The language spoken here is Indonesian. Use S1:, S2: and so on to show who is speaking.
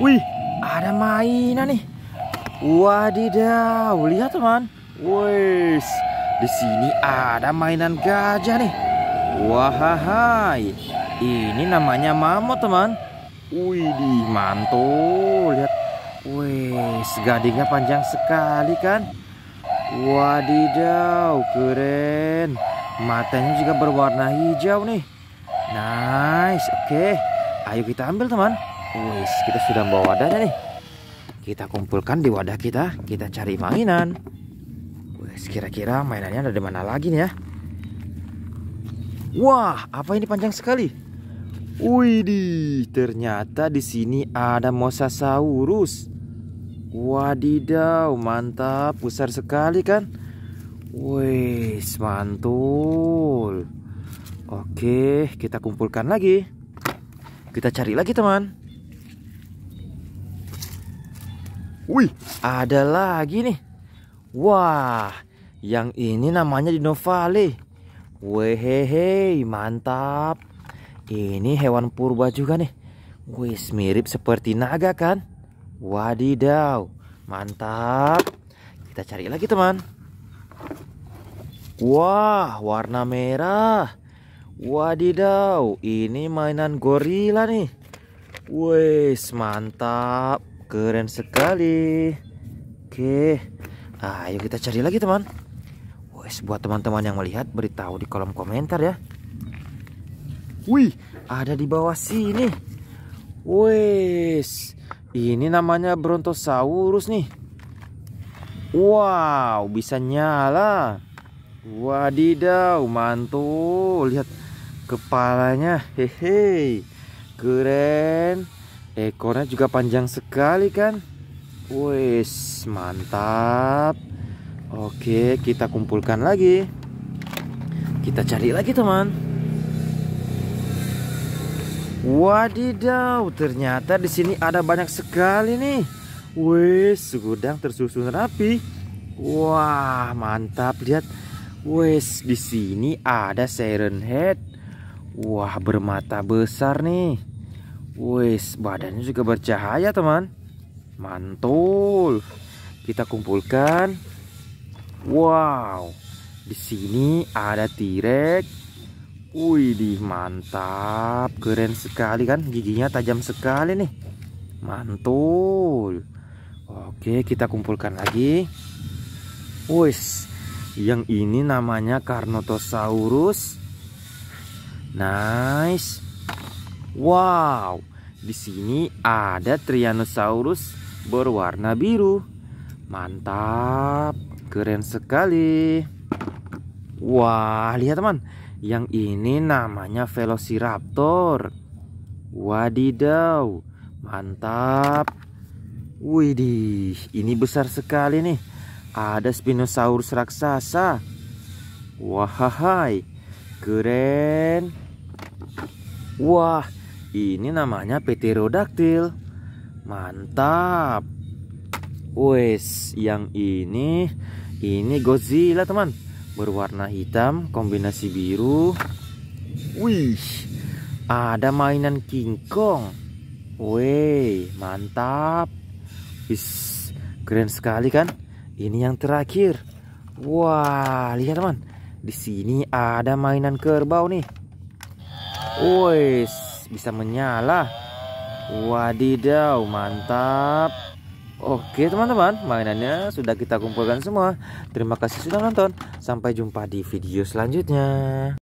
S1: Wih, ada mainan nih. Wadidaw, lihat teman. Wes, di sini ada mainan gajah nih. Wahai, ini namanya mamut teman. Wih, di mantul. Lihat, wes, gadingnya panjang sekali kan. Wadidaw, keren. Matanya juga berwarna hijau nih. Nice, oke. Okay. Ayo kita ambil teman. Wis, kita sudah bawa wadahnya nih. Kita kumpulkan di wadah kita. Kita cari mainan. Wis, kira-kira mainannya ada di mana lagi nih ya? Wah, apa ini panjang sekali? Widih, ternyata di sini ada mosasaurus. Wadidaw, mantap, besar sekali kan? Wih, mantul. Oke, kita kumpulkan lagi. Kita cari lagi, teman. Wih, ada lagi nih. Wah, yang ini namanya Dinovale. Wehehe, mantap. Ini hewan purba juga nih. Wih, mirip seperti naga kan? Wadidaw, mantap. Kita cari lagi teman. Wah, warna merah. Wadidaw, ini mainan gorila nih. Wes, mantap. Keren sekali. Oke. Ayo kita cari lagi, teman. Wes, buat teman-teman yang melihat beritahu di kolom komentar ya. Wih, ada di bawah sini. Wes. Ini namanya Brontosaurus nih. Wow, bisa nyala. Wadidaw, mantul. Lihat kepalanya. Hehe. Keren. Ekornya juga panjang sekali kan? Wes, mantap. Oke, kita kumpulkan lagi. Kita cari lagi, teman. Wadidaw, ternyata di sini ada banyak sekali nih. Wes, gudang tersusun rapi. Wah, mantap. Lihat Wes, di sini ada siren head. Wah, bermata besar nih. Wes, badannya juga bercahaya, teman. Mantul. Kita kumpulkan. Wow. Di sini ada t tirek. Wih, di mantap. Keren sekali kan? Giginya tajam sekali nih. Mantul. Oke, kita kumpulkan lagi. Wes, yang ini namanya Carnotosaurus. Nice. Wow. Di sini ada Tyrannosaurus berwarna biru. Mantap. Keren sekali. Wah, lihat teman. Yang ini namanya Velociraptor. Wadidaw. Mantap. Widih, ini besar sekali nih. Ada Spinosaurus raksasa. Wahai, keren. Wah, ini namanya Pterodactyl. Mantap. Wes, yang ini ini Godzilla, teman. Berwarna hitam kombinasi biru. Wih, ada mainan King Kong. Weh, mantap. Wis, keren sekali kan? Ini yang terakhir. Wah, lihat teman. Di sini ada mainan kerbau nih. Woi, bisa menyala. Wadidaw, mantap. Oke teman-teman, mainannya sudah kita kumpulkan semua. Terima kasih sudah nonton. Sampai jumpa di video selanjutnya.